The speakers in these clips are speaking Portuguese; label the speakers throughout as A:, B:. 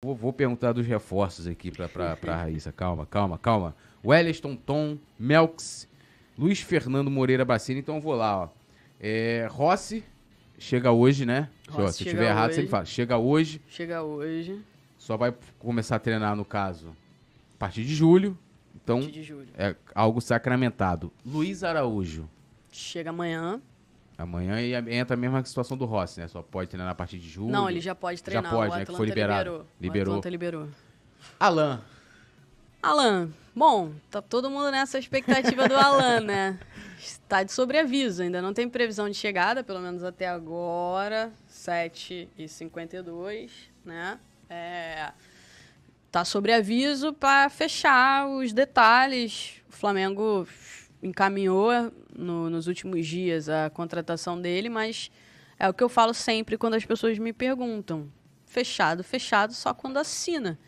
A: Vou, vou, perguntar dos reforços aqui para pra, Raíssa. Calma, calma, calma. Wellington, Tom, Melks, Luiz Fernando Moreira Bacina. Então eu vou lá, ó. É, Rossi chega hoje, né? Rossi Se eu tiver errado, hoje. você me fala. Chega hoje.
B: Chega hoje.
A: Só vai começar a treinar, no caso, a partir de julho. Então, de julho. é algo sacramentado. Luiz Araújo.
B: Chega amanhã.
A: Amanhã entra a mesma situação do Rossi, né? Só pode treinar a partir de julho. Não, ele já pode treinar. Já pode, o né? que foi liberado. Liberou. liberou. O Atlanta liberou. Alan.
B: Alan. Bom, tá todo mundo nessa expectativa do Alan, né? Está de sobreaviso, ainda não tem previsão de chegada, pelo menos até agora, 7h52, né? É, tá sobreaviso para fechar os detalhes. O Flamengo encaminhou eh, no, nos últimos dias a contratação dele, mas é o que eu falo sempre quando as pessoas me perguntam. Fechado, fechado, só quando assina.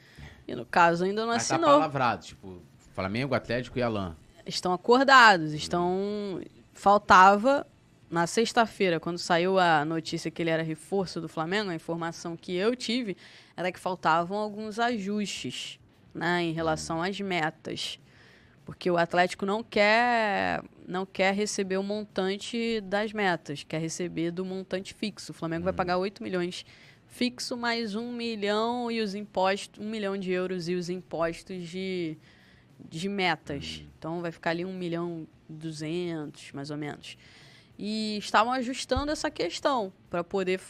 B: E no caso ainda não mas tá assinou. Tá
A: palavrado, tipo, Flamengo, Atlético e Alain.
B: Estão acordados, estão. Faltava na sexta-feira, quando saiu a notícia que ele era reforço do Flamengo, a informação que eu tive era que faltavam alguns ajustes né, em relação às metas. Porque o Atlético não quer não quer receber o montante das metas, quer receber do montante fixo. O Flamengo vai uhum. pagar 8 milhões fixo mais 1 milhão e os impostos, um milhão de euros e os impostos de, de metas. Uhum. Então vai ficar ali 1 milhão 200, mais ou menos. E estavam ajustando essa questão para poder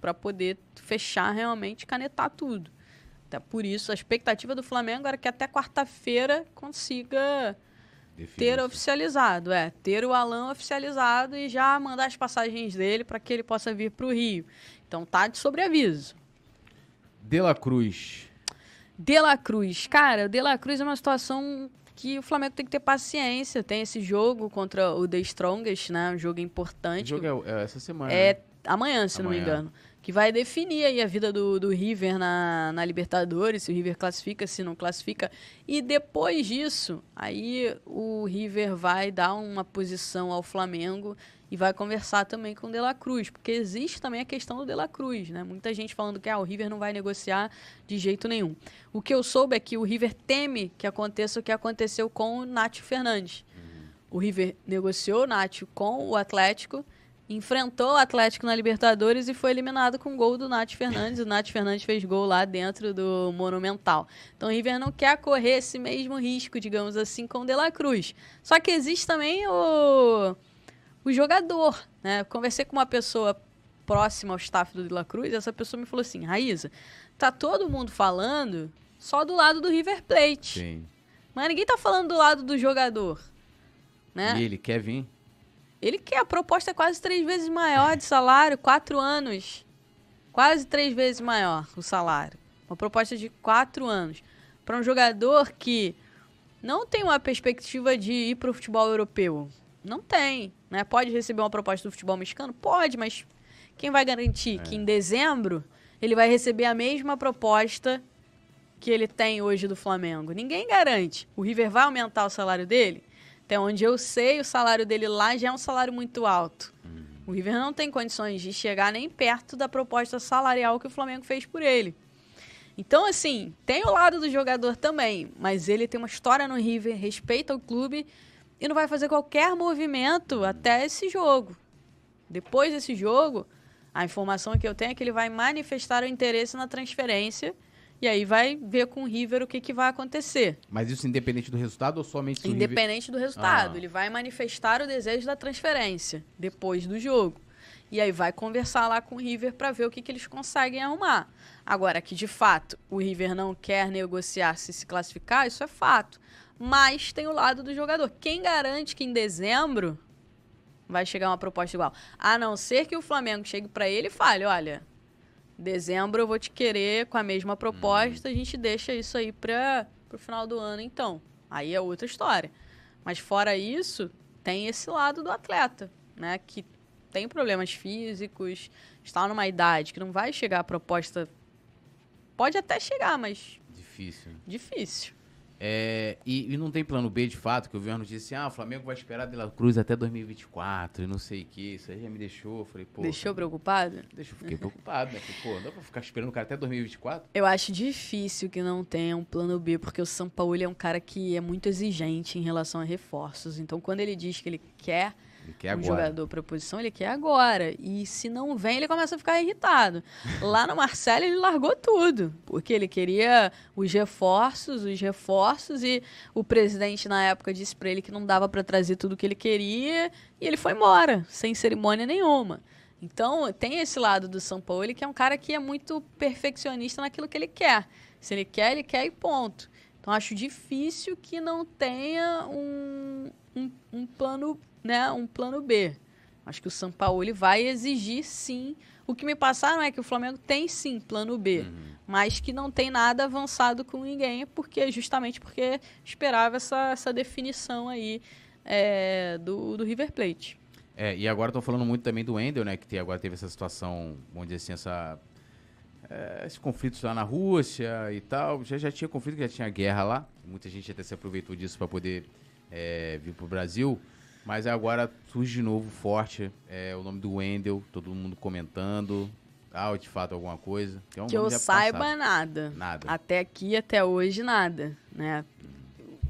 B: para poder fechar realmente canetar tudo. Até tá, por isso, a expectativa do Flamengo era que até quarta-feira consiga Definição. ter oficializado, é, ter o Alan oficializado e já mandar as passagens dele para que ele possa vir para o Rio. Então tá de sobreaviso.
A: De La Cruz.
B: De La Cruz. Cara, o De La Cruz é uma situação que o Flamengo tem que ter paciência. Tem esse jogo contra o The Strongest, né? Um jogo importante. O jogo é, é essa semana. É né? amanhã, se amanhã. não me engano que vai definir aí a vida do, do River na, na Libertadores, se o River classifica, se não classifica. E depois disso, aí o River vai dar uma posição ao Flamengo e vai conversar também com o De La Cruz, porque existe também a questão do De La Cruz, né? Muita gente falando que ah, o River não vai negociar de jeito nenhum. O que eu soube é que o River teme que aconteça o que aconteceu com o Nath Fernandes. Uhum. O River negociou o Nath com o Atlético enfrentou o Atlético na Libertadores e foi eliminado com gol do Nath Fernandes. O Nath Fernandes fez gol lá dentro do Monumental. Então o River não quer correr esse mesmo risco, digamos assim, com o De La Cruz. Só que existe também o, o jogador. Né? Eu conversei com uma pessoa próxima ao staff do De La Cruz, essa pessoa me falou assim: Raíza, tá todo mundo falando só do lado do River Plate. Sim. Mas ninguém tá falando do lado do jogador. Né? E ele quer vir? Ele quer a proposta é quase três vezes maior de salário, quatro anos. Quase três vezes maior o salário. Uma proposta de quatro anos. Para um jogador que não tem uma perspectiva de ir para o futebol europeu. Não tem. Né? Pode receber uma proposta do futebol mexicano? Pode, mas quem vai garantir é. que em dezembro ele vai receber a mesma proposta que ele tem hoje do Flamengo? Ninguém garante. O River vai aumentar o salário dele? Até onde eu sei, o salário dele lá já é um salário muito alto. Uhum. O River não tem condições de chegar nem perto da proposta salarial que o Flamengo fez por ele. Então, assim, tem o lado do jogador também, mas ele tem uma história no River, respeita o clube e não vai fazer qualquer movimento até esse jogo. Depois desse jogo, a informação que eu tenho é que ele vai manifestar o interesse na transferência e aí vai ver com o River o que, que vai acontecer.
A: Mas isso independente do resultado ou somente do Independente River... do resultado. Ah. Ele
B: vai manifestar o desejo da transferência depois do jogo. E aí vai conversar lá com o River para ver o que, que eles conseguem arrumar. Agora, que de fato o River não quer negociar se se classificar, isso é fato. Mas tem o lado do jogador. Quem garante que em dezembro vai chegar uma proposta igual? A não ser que o Flamengo chegue para ele e fale: olha, Dezembro eu vou te querer com a mesma proposta, hum. a uhum. gente deixa isso aí para o final do ano, então. Aí é outra história. Mas fora isso, tem esse lado do atleta, né? Que tem problemas físicos, está numa idade que não vai chegar a proposta. Pode até chegar, mas. Difícil. Difícil.
A: É, e, e, não tem plano B de fato, que eu vi uma notícia assim, ah, o Flamengo vai esperar a De La Cruz até 2024 e não sei o que, isso aí já me deixou, falei, pô... Deixou
B: preocupado? Deixou, fiquei
A: preocupado, né? Falei, pô, não dá pra ficar esperando o cara até 2024?
B: Eu acho difícil que não tenha um plano B, porque o São Paulo é um cara que é muito exigente em relação a reforços, então quando ele diz que ele quer ele um jogador para a posição, ele quer agora. E se não vem, ele começa a ficar irritado. Lá no Marcelo, ele largou tudo, porque ele queria os reforços, os reforços, e o presidente, na época, disse para ele que não dava para trazer tudo que ele queria, e ele foi embora, sem cerimônia nenhuma. Então, tem esse lado do São Paulo, que é um cara que é muito perfeccionista naquilo que ele quer. Se ele quer, ele quer e ponto. Então, acho difícil que não tenha um, um, um plano né, um plano B. Acho que o São Paulo ele vai exigir sim. O que me passaram é que o Flamengo tem sim plano B, uhum. mas que não tem nada avançado com ninguém, porque justamente porque esperava essa, essa definição aí é, do, do River Plate.
A: É, e agora estão falando muito também do Endel, né? Que agora teve essa situação, vamos dizer assim, essa, é, esse conflito lá na Rússia e tal. Já, já tinha conflito, já tinha guerra lá. Muita gente até se aproveitou disso para poder é, vir para o Brasil. Mas agora surge de novo forte é, o nome do Wendel, todo mundo comentando. Ah, de fato alguma coisa. Um que eu saiba passado.
B: nada. Nada. Até aqui, até hoje, nada, né?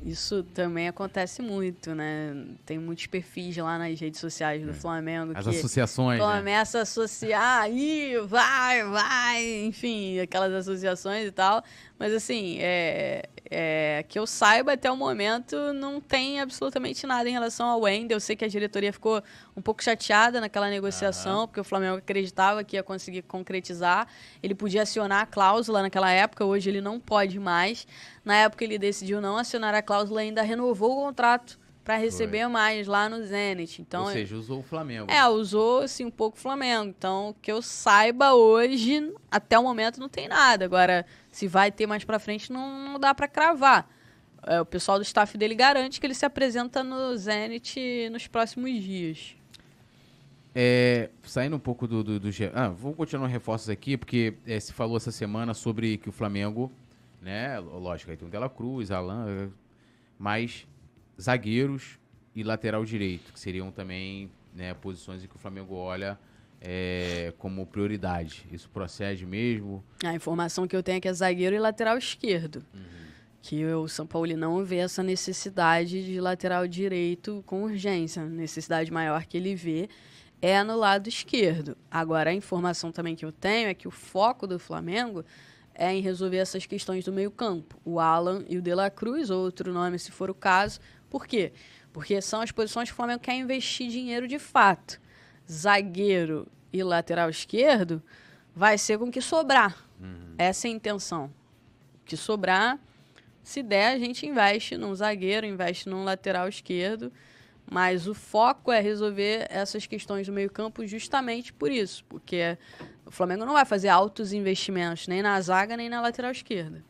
B: Isso também acontece muito, né? Tem muitos perfis lá nas redes sociais do é. Flamengo. As associações. Né? Começa né? a associar e vai, vai, enfim, aquelas associações e tal. Mas assim, é, é, que eu saiba, até o momento, não tem absolutamente nada em relação ao Wendel. Eu sei que a diretoria ficou um pouco chateada naquela negociação, uhum. porque o Flamengo acreditava que ia conseguir concretizar. Ele podia acionar a cláusula naquela época, hoje ele não pode mais. Na época ele decidiu não acionar a cláusula e ainda renovou o contrato para receber Foi. mais lá no Zenit. Então, Ou seja,
A: usou o Flamengo. É,
B: usou assim um pouco o Flamengo. Então, que eu saiba hoje, até o momento não tem nada. Agora, se vai ter mais para frente, não, não dá para cravar. É, o pessoal do staff dele garante que ele se apresenta no Zenit nos próximos dias.
A: É, saindo um pouco do, do, do... Ah, vamos continuar reforços aqui, porque é, se falou essa semana sobre que o Flamengo, né, lógico, aí tem o Dela Cruz, Alan, mas zagueiros e lateral direito, que seriam também né, posições em que o Flamengo olha é, como prioridade. Isso procede mesmo?
B: A informação que eu tenho é que é zagueiro e lateral esquerdo. Uhum. Que o São Paulo não vê essa necessidade de lateral direito com urgência. A necessidade maior que ele vê é no lado esquerdo. Agora, a informação também que eu tenho é que o foco do Flamengo é em resolver essas questões do meio campo. O Alan e o De La Cruz, outro nome se for o caso, por quê? Porque são as posições que o Flamengo quer investir dinheiro de fato. Zagueiro e lateral esquerdo vai ser com o que sobrar. Uhum. Essa é a intenção. O que sobrar, se der, a gente investe num zagueiro, investe num lateral esquerdo. Mas o foco é resolver essas questões do meio-campo justamente por isso, porque o Flamengo não vai fazer altos investimentos nem na zaga nem na lateral esquerda.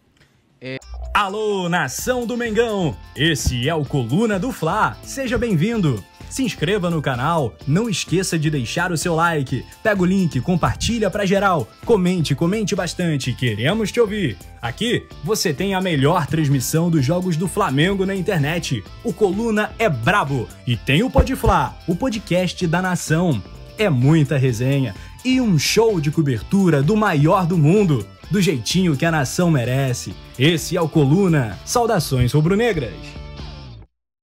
A: É... Alô, nação do Mengão! Esse é o Coluna do Fla. Seja bem-vindo. Se inscreva no canal, não esqueça de deixar o seu like, pega o link, compartilha para geral, comente, comente bastante, queremos te ouvir. Aqui você tem a melhor transmissão dos jogos do Flamengo na internet. O Coluna é brabo e tem o Podfla, o podcast da nação. É muita resenha e um show de cobertura do maior do mundo, do jeitinho que a nação merece. Esse é o Coluna. Saudações rubro-negras.